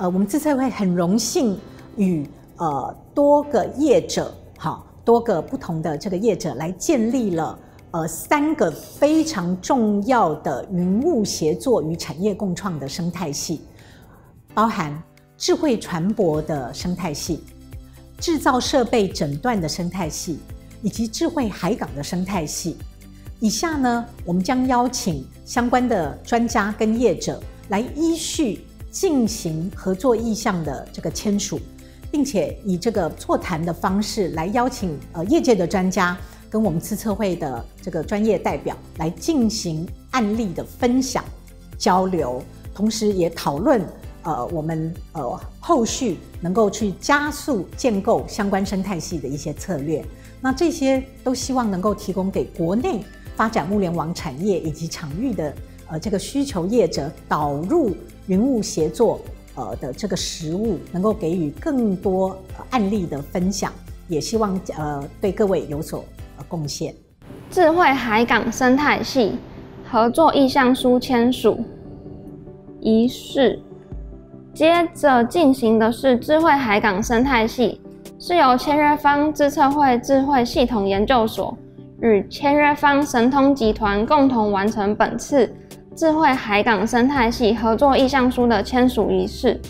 呃，我们这次会很荣幸与呃多个业者，好多个不同的这个业者，来建立了呃三个非常重要的云雾协作与产业共创的生态系，包含智慧船舶的生态系、制造设备诊断的生态系，以及智慧海港的生态系。以下呢，我们将邀请相关的专家跟业者来依序。进行合作意向的这个签署，并且以这个座谈的方式来邀请呃业界的专家跟我们自测会的这个专业代表来进行案例的分享交流，同时也讨论呃我们呃后续能够去加速建构相关生态系的一些策略。那这些都希望能够提供给国内发展物联网产业以及场域的呃这个需求业者导入。云雾协作，呃的这个实物，能够给予更多案例的分享，也希望呃对各位有所贡献。智慧海港生态系合作意向书签署仪式，接着进行的是智慧海港生态系，是由签约方自测会智慧系统研究所与签约方神通集团共同完成本次。智慧海港生态系合作意向书的签署仪式，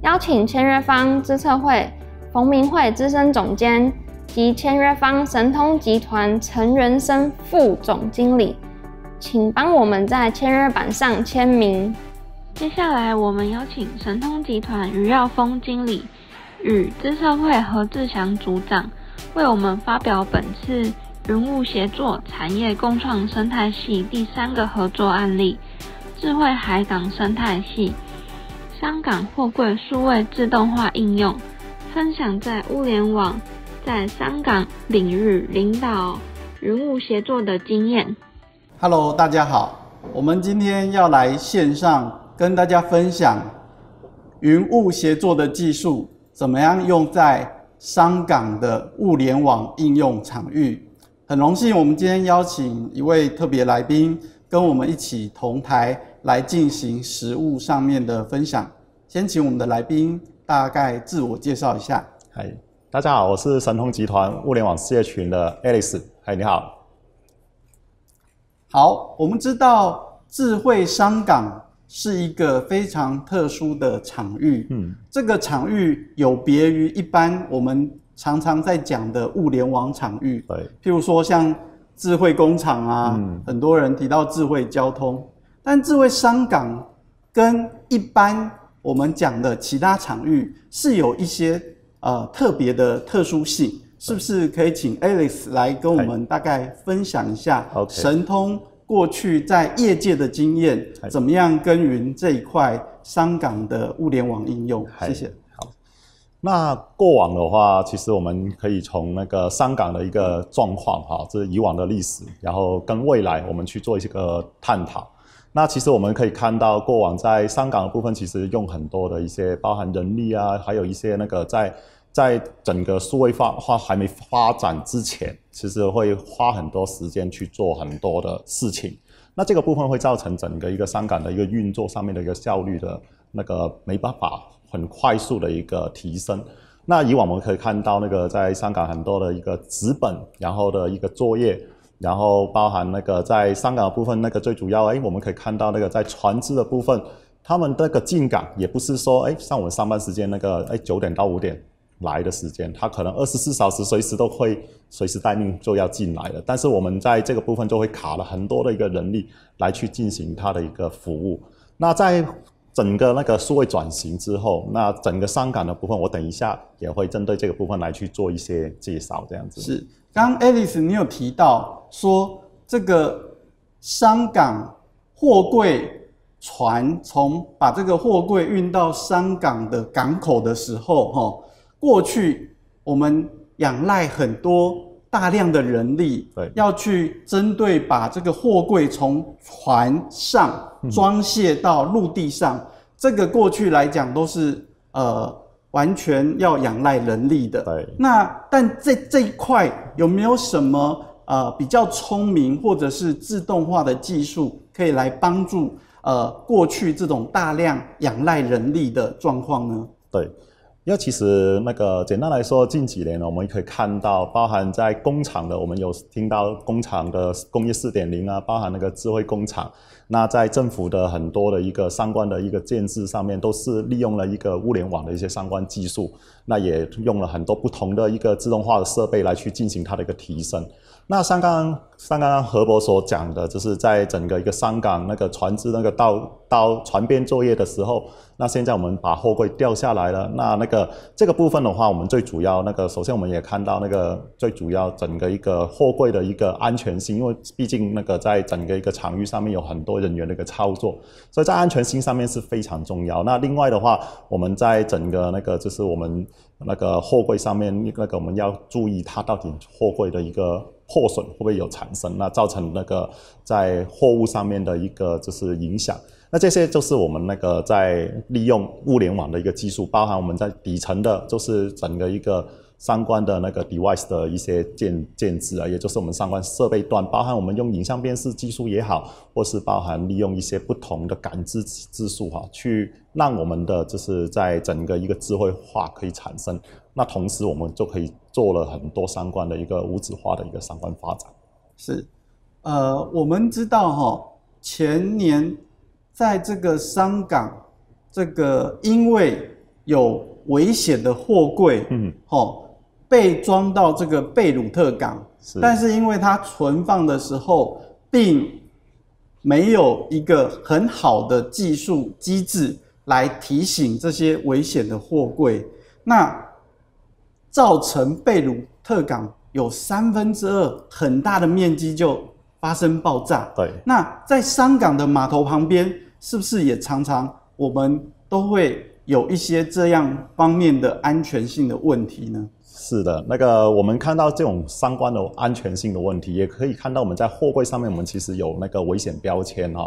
邀请签约方知策会冯明慧资深总监及签约方神通集团陈元生副总经理，请帮我们在签约板上签名。接下来，我们邀请神通集团余耀峰经理与知策会何志祥组长为我们发表本次。云雾协作产业共创生态系第三个合作案例：智慧海港生态系，香港货柜数位自动化应用分享，在物联网在香港领域领导云雾协作的经验。Hello，大家好，我们今天要来线上跟大家分享云雾协作的技术，怎么样用在商港的物联网应用场域？很荣幸，我们今天邀请一位特别来宾跟我们一起同台来进行实物上面的分享。先请我们的来宾大概自我介绍一下。嗨，大家好，我是神通集团物联网事业群的 Alice。嗨，你好。好，我们知道智慧商港是一个非常特殊的场域。嗯，这个场域有别于一般我们。常常在讲的物联网场域，对，譬如说像智慧工厂啊，很多人提到智慧交通，但智慧商港跟一般我们讲的其他场域是有一些呃特别的特殊性，是不是？可以请 Alice 来跟我们大概分享一下神通过去在业界的经验，怎么样耕耘这一块商港的物联网应用？谢谢。那过往的话，其实我们可以从那个香港的一个状况哈，这是以往的历史，然后跟未来我们去做一些个探讨。那其实我们可以看到，过往在香港的部分，其实用很多的一些包含人力啊，还有一些那个在在整个数位化化还没发展之前，其实会花很多时间去做很多的事情。那这个部分会造成整个一个香港的一个运作上面的一个效率的那个没办法很快速的一个提升。那以往我们可以看到那个在香港很多的一个纸本，然后的一个作业，然后包含那个在香港的部分那个最主要，哎，我们可以看到那个在船只的部分，他们那个进港也不是说，哎，像我们上班时间那个，哎，九点到五点。来的时间，他可能二十四小时随时都会随时待命，就要进来了。但是我们在这个部分就会卡了很多的一个人力来去进行他的一个服务。那在整个那个数位转型之后，那整个香港的部分，我等一下也会针对这个部分来去做一些介绍。这样子是刚 Alice，你有提到说这个香港货柜船从把这个货柜运到香港的港口的时候，哈。过去我们仰赖很多大量的人力，对，要去针对把这个货柜从船上装卸到陆地上，这个过去来讲都是呃完全要仰赖人力的。对。那但这这一块有没有什么呃比较聪明或者是自动化的技术可以来帮助呃过去这种大量仰赖人力的状况呢？对。因为其实那个简单来说，近几年呢，我们可以看到，包含在工厂的，我们有听到工厂的工业四点零啊，包含那个智慧工厂，那在政府的很多的一个相关的一个建设上面，都是利用了一个物联网的一些相关技术，那也用了很多不同的一个自动化的设备来去进行它的一个提升。那像刚刚像刚刚何博所讲的，就是在整个一个香港那个船只那个到到船边作业的时候，那现在我们把货柜掉下来了，那那个这个部分的话，我们最主要那个首先我们也看到那个最主要整个一个货柜的一个安全性，因为毕竟那个在整个一个场域上面有很多人员的一个操作，所以在安全性上面是非常重要。那另外的话，我们在整个那个就是我们那个货柜上面那个我们要注意它到底货柜的一个。破损会不会有产生？那造成那个在货物上面的一个就是影响。那这些就是我们那个在利用物联网的一个技术，包含我们在底层的，就是整个一个相关的那个 device 的一些建建制啊，也就是我们相关设备端，包含我们用影像辨识技术也好，或是包含利用一些不同的感知技术哈，去让我们的就是在整个一个智慧化可以产生。那同时我们就可以。做了很多三关的一个无纸化的一个三关发展，是，呃，我们知道哈，前年在这个香港，这个因为有危险的货柜，嗯，好被装到这个贝鲁特港，但是因为它存放的时候，并没有一个很好的技术机制来提醒这些危险的货柜，那。造成贝鲁特港有三分之二很大的面积就发生爆炸。对，那在香港的码头旁边，是不是也常常我们都会有一些这样方面的安全性的问题呢？是的，那个我们看到这种相关的安全性的问题，也可以看到我们在货柜上面，我们其实有那个危险标签啊。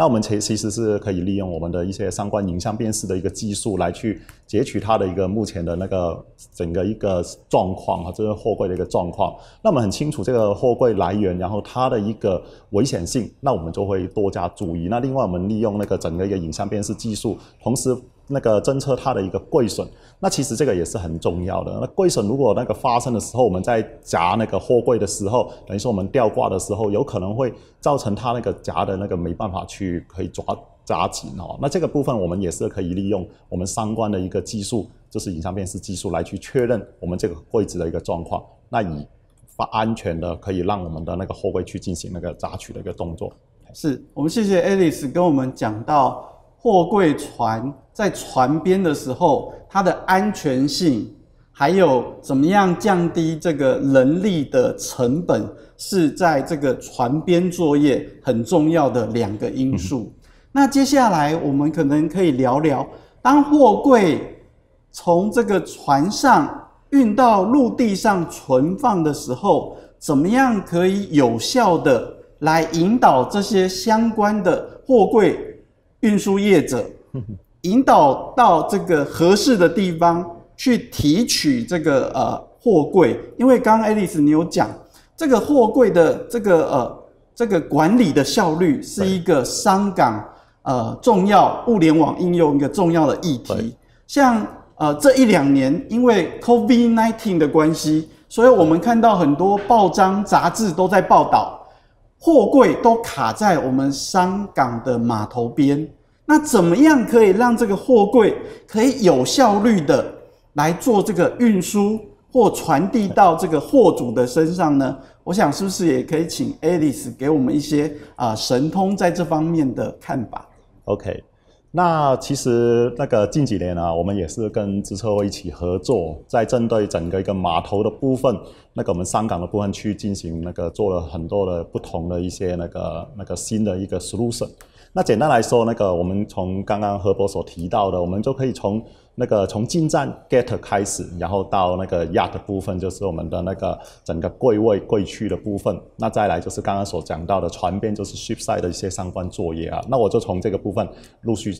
那我们其其实是可以利用我们的一些相关影像辨识的一个技术来去截取它的一个目前的那个整个一个状况啊，这个货柜的一个状况。那我们很清楚这个货柜来源，然后它的一个危险性，那我们就会多加注意。那另外我们利用那个整个一个影像辨识技术，同时。那个侦测它的一个柜损，那其实这个也是很重要的。那柜损如果那个发生的时候，我们在夹那个货柜的时候，等于说我们吊挂的时候，有可能会造成它那个夹的那个没办法去可以抓抓紧哦。那这个部分我们也是可以利用我们相关的一个技术，就是影像辨识技术来去确认我们这个柜子的一个状况，那以安全的可以让我们的那个货柜去进行那个夹取的一个动作。是我们谢谢 Alice 跟我们讲到货柜船。在船边的时候，它的安全性，还有怎么样降低这个人力的成本，是在这个船边作业很重要的两个因素。那接下来我们可能可以聊聊，当货柜从这个船上运到陆地上存放的时候，怎么样可以有效的来引导这些相关的货柜运输业者。引导到这个合适的地方去提取这个呃货柜，因为刚刚 Alice 你有讲，这个货柜的这个呃这个管理的效率是一个商港呃重要物联网应用一个重要的议题。像呃这一两年因为 COVID nineteen 的关系，所以我们看到很多报章杂志都在报道货柜都卡在我们商港的码头边。那怎么样可以让这个货柜可以有效率的来做这个运输或传递到这个货主的身上呢？我想是不是也可以请 Alice 给我们一些啊神通在这方面的看法？OK，那其实那个近几年啊，我们也是跟直车沃一起合作，在针对整个一个码头的部分，那个我们香港的部分去进行那个做了很多的不同的一些那个那个新的一个 solution。那简单来说，那个我们从刚刚何博所提到的，我们就可以从那个从进站 g e t 开始，然后到那个 yard 部分，就是我们的那个整个柜位柜区的部分。那再来就是刚刚所讲到的船边，就是 shipside 的一些相关作业啊。那我就从这个部分陆续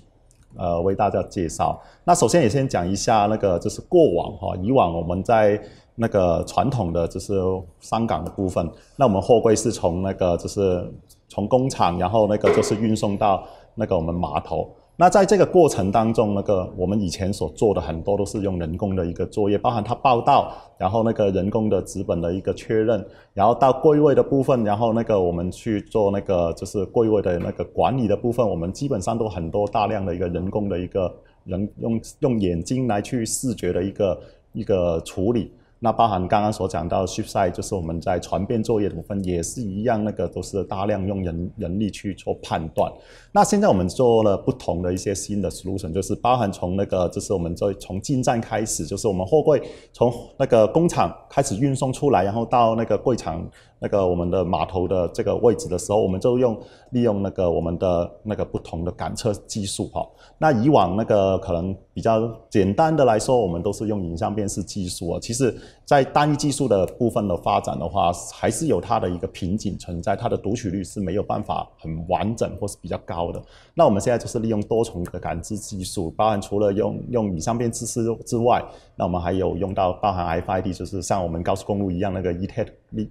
呃为大家介绍。那首先也先讲一下那个就是过往哈，以往我们在那个传统的就是香港的部分，那我们货柜是从那个就是从工厂，然后那个就是运送到那个我们码头。那在这个过程当中，那个我们以前所做的很多都是用人工的一个作业，包含它报道，然后那个人工的资本的一个确认，然后到柜位的部分，然后那个我们去做那个就是柜位的那个管理的部分，我们基本上都很多大量的一个人工的一个人用用眼睛来去视觉的一个一个处理。那包含刚刚所讲到 shift side，就是我们在传变作业的部分也是一样，那个都是大量用人人力去做判断。那现在我们做了不同的一些新的 solution，就是包含从那个就是我们在从进站开始，就是我们货柜从那个工厂开始运送出来，然后到那个柜场。那个我们的码头的这个位置的时候，我们就用利用那个我们的那个不同的感测技术哈。那以往那个可能比较简单的来说，我们都是用影像辨识技术啊。其实。在单一技术的部分的发展的话，还是有它的一个瓶颈存在，它的读取率是没有办法很完整或是比较高的。那我们现在就是利用多重的感知技术，包含除了用用以上边知识之外，那我们还有用到包含 FID，就是像我们高速公路一样那个 ETC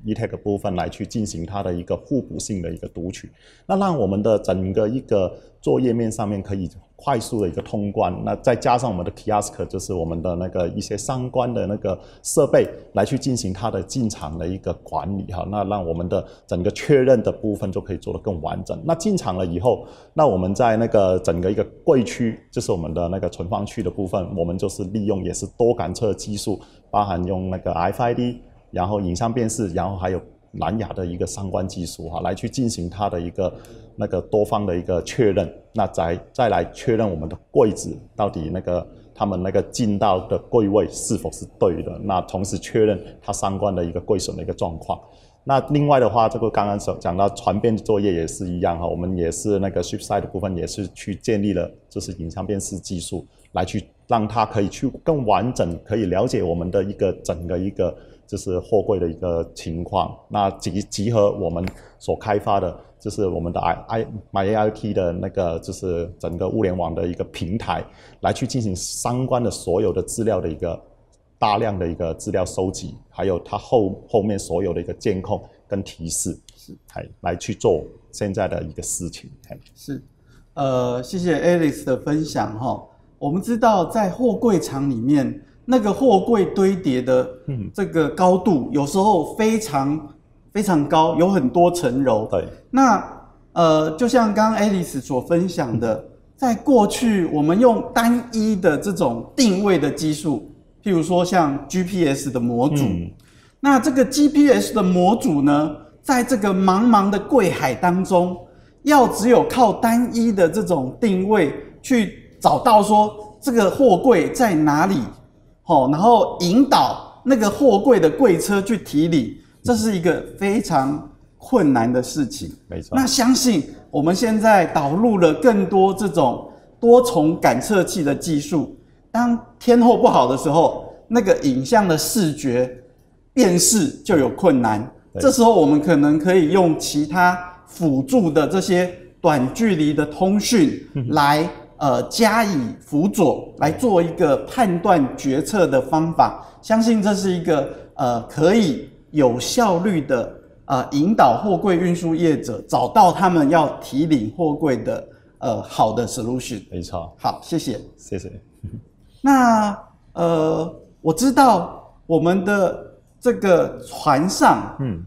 ETC 部分来去进行它的一个互补性的一个读取，那让我们的整个一个。做页面上面可以快速的一个通关，那再加上我们的 k i o s k 就是我们的那个一些相关的那个设备来去进行它的进场的一个管理哈，那让我们的整个确认的部分就可以做得更完整。那进场了以后，那我们在那个整个一个柜区，就是我们的那个存放区的部分，我们就是利用也是多感测技术，包含用那个 FID，然后影像辨识，然后还有蓝牙的一个相关技术哈，来去进行它的一个。那个多方的一个确认，那再再来确认我们的柜子到底那个他们那个进到的柜位是否是对的，那同时确认它相关的一个柜损的一个状况。那另外的话，这个刚刚所讲到船边作业也是一样哈，我们也是那个 s i p s i d e 部分也是去建立了就是影像辨识技术来去让它可以去更完整可以了解我们的一个整个一个就是货柜的一个情况，那集集合我们所开发的。就是我们的 I I my I T 的那个，就是整个物联网的一个平台，来去进行相关的所有的资料的一个大量的一个资料收集，还有它后后面所有的一个监控跟提示，是，哎，来去做现在的一个事情，哎，是，呃，谢谢 Alice 的分享哈。我们知道在货柜厂里面，那个货柜堆叠的嗯这个高度有时候非常。非常高，有很多层楼。对，那呃，就像刚刚 Alice 所分享的，在过去我们用单一的这种定位的技术，譬如说像 GPS 的模组，那这个 GPS 的模组呢，在这个茫茫的柜海当中，要只有靠单一的这种定位去找到说这个货柜在哪里，好，然后引导那个货柜的柜车去提理。这是一个非常困难的事情，没错。那相信我们现在导入了更多这种多重感测器的技术，当天候不好的时候，那个影像的视觉辨识就有困难。这时候我们可能可以用其他辅助的这些短距离的通讯来呃加以辅佐，来做一个判断决策的方法。相信这是一个呃可以。有效率的啊，引导货柜运输业者找到他们要提领货柜的呃好的 solution。没错。好，谢谢。谢谢。那呃，我知道我们的这个船上，嗯，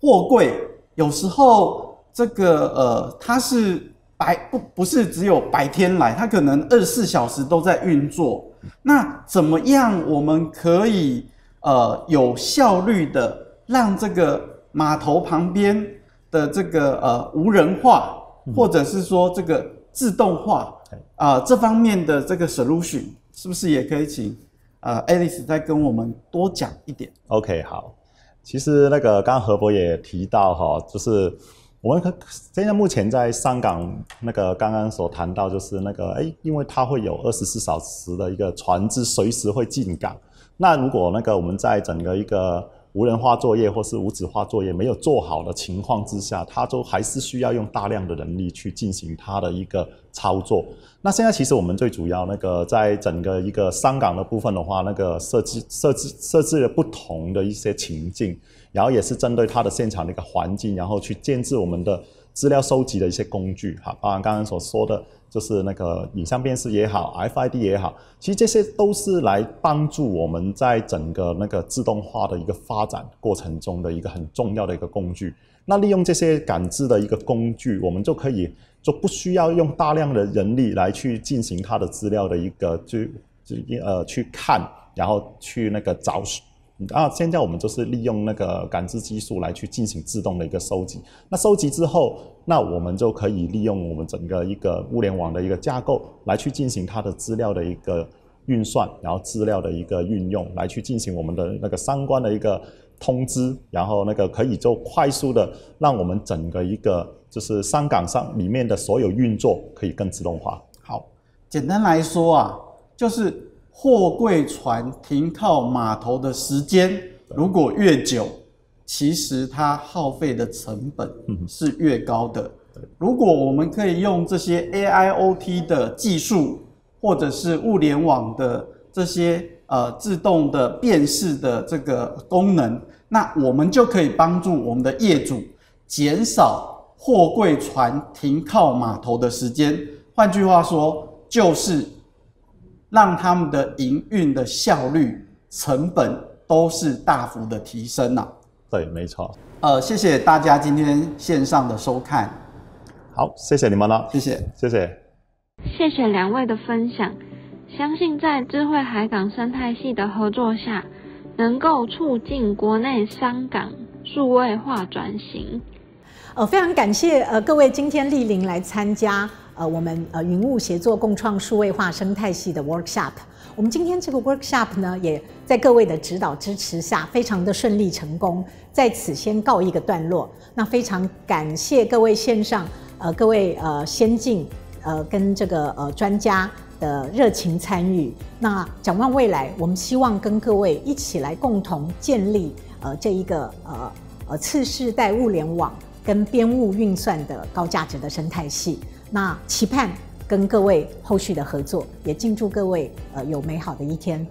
货柜有时候这个呃，它是白不不是只有白天来，它可能二十四小时都在运作。那怎么样我们可以？呃，有效率的让这个码头旁边的这个呃无人化，或者是说这个自动化啊这方面的这个 solution 是不是也可以请呃 Alice 再跟我们多讲一点？OK，好，其实那个刚刚何博也提到哈，就是我们现在目前在香港那个刚刚所谈到，就是那个哎，因为它会有二十四小时的一个船只随时会进港。那如果那个我们在整个一个无人化作业或是无纸化作业没有做好的情况之下，它都还是需要用大量的人力去进行它的一个操作。那现在其实我们最主要那个在整个一个商港的部分的话，那个设计设计设置了不同的一些情境，然后也是针对它的现场的一个环境，然后去建制我们的。资料收集的一些工具，哈，包含刚刚所说的就是那个影像辨识也好，FID 也好，其实这些都是来帮助我们在整个那个自动化的一个发展过程中的一个很重要的一个工具。那利用这些感知的一个工具，我们就可以就不需要用大量的人力来去进行它的资料的一个就就呃去看，然后去那个找。啊，现在我们就是利用那个感知技术来去进行自动的一个收集。那收集之后，那我们就可以利用我们整个一个物联网的一个架构来去进行它的资料的一个运算，然后资料的一个运用，来去进行我们的那个相关的一个通知，然后那个可以就快速的让我们整个一个就是三港上里面的所有运作可以更自动化。好，简单来说啊，就是。货柜船停靠码头的时间如果越久，其实它耗费的成本是越高的。如果我们可以用这些 AIoT 的技术，或者是物联网的这些呃自动的辨识的这个功能，那我们就可以帮助我们的业主减少货柜船停靠码头的时间。换句话说，就是。让他们的营运的效率、成本都是大幅的提升了。对，没错。呃，谢谢大家今天线上的收看。好，谢谢你们了，谢谢，谢谢。谢谢两位的分享，相信在智慧海港生态系的合作下，能够促进国内商港数位化转型。呃，非常感谢呃各位今天莅临来参加。呃，我们呃云雾协作共创数位化生态系的 workshop，我们今天这个 workshop 呢，也在各位的指导支持下，非常的顺利成功，在此先告一个段落。那非常感谢各位线上呃各位呃先进呃跟这个呃专家的热情参与。那展望未来，我们希望跟各位一起来共同建立呃这一个呃呃次世代物联网跟边物运算的高价值的生态系。那期盼跟各位后续的合作，也敬祝各位呃有美好的一天。